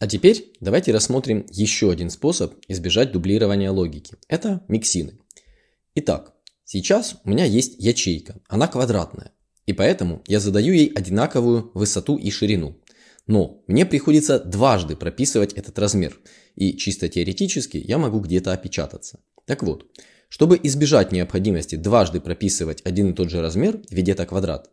А теперь давайте рассмотрим еще один способ избежать дублирования логики. Это миксины. Итак, сейчас у меня есть ячейка, она квадратная. И поэтому я задаю ей одинаковую высоту и ширину. Но мне приходится дважды прописывать этот размер. И чисто теоретически я могу где-то опечататься. Так вот, чтобы избежать необходимости дважды прописывать один и тот же размер в виде это квадрат,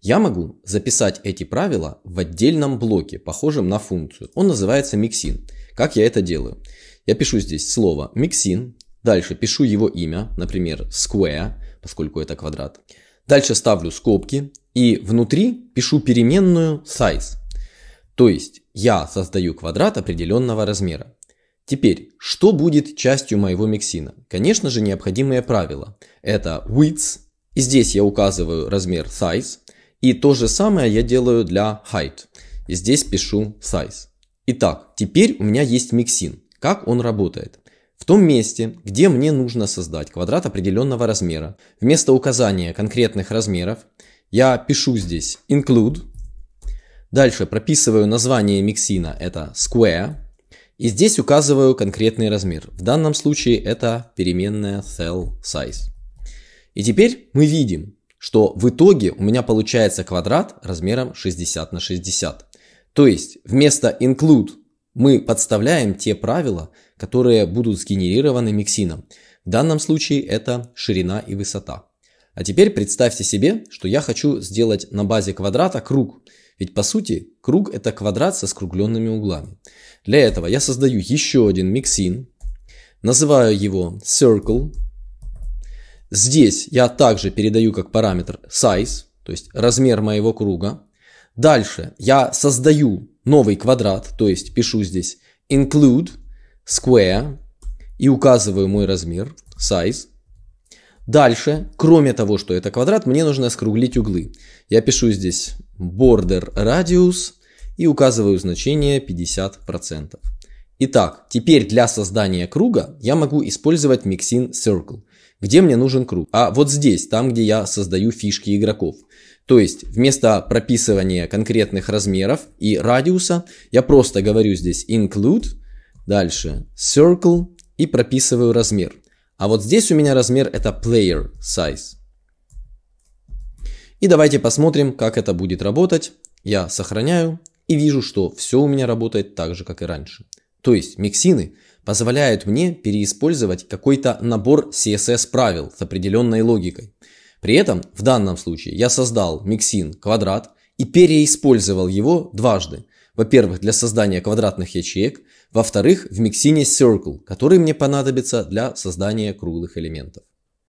я могу записать эти правила в отдельном блоке, похожем на функцию. Он называется mixin. Как я это делаю? Я пишу здесь слово mixin, дальше пишу его имя, например, square, поскольку это квадрат. Дальше ставлю скобки и внутри пишу переменную size. То есть я создаю квадрат определенного размера. Теперь, что будет частью моего миксина? Конечно же, необходимые правила. Это width, и здесь я указываю размер size – и то же самое я делаю для height. И здесь пишу size. Итак, теперь у меня есть миксин. Как он работает? В том месте, где мне нужно создать квадрат определенного размера, вместо указания конкретных размеров, я пишу здесь include. Дальше прописываю название миксина, это square. И здесь указываю конкретный размер. В данном случае это переменная cell size. И теперь мы видим, что в итоге у меня получается квадрат размером 60 на 60. То есть вместо include мы подставляем те правила, которые будут сгенерированы миксином. В данном случае это ширина и высота. А теперь представьте себе, что я хочу сделать на базе квадрата круг. Ведь по сути круг это квадрат со скругленными углами. Для этого я создаю еще один миксин, называю его circle Здесь я также передаю как параметр size, то есть размер моего круга. Дальше я создаю новый квадрат, то есть пишу здесь include square и указываю мой размер, size. Дальше, кроме того, что это квадрат, мне нужно скруглить углы. Я пишу здесь border radius и указываю значение 50%. Итак, теперь для создания круга я могу использовать Mixin Circle. Где мне нужен круг? А вот здесь, там где я создаю фишки игроков. То есть вместо прописывания конкретных размеров и радиуса, я просто говорю здесь include, дальше circle и прописываю размер. А вот здесь у меня размер это player size. И давайте посмотрим, как это будет работать. Я сохраняю и вижу, что все у меня работает так же, как и раньше то есть миксины, позволяют мне переиспользовать какой-то набор CSS правил с определенной логикой. При этом в данном случае я создал миксин квадрат и переиспользовал его дважды. Во-первых, для создания квадратных ячеек, во-вторых, в миксине circle, который мне понадобится для создания круглых элементов.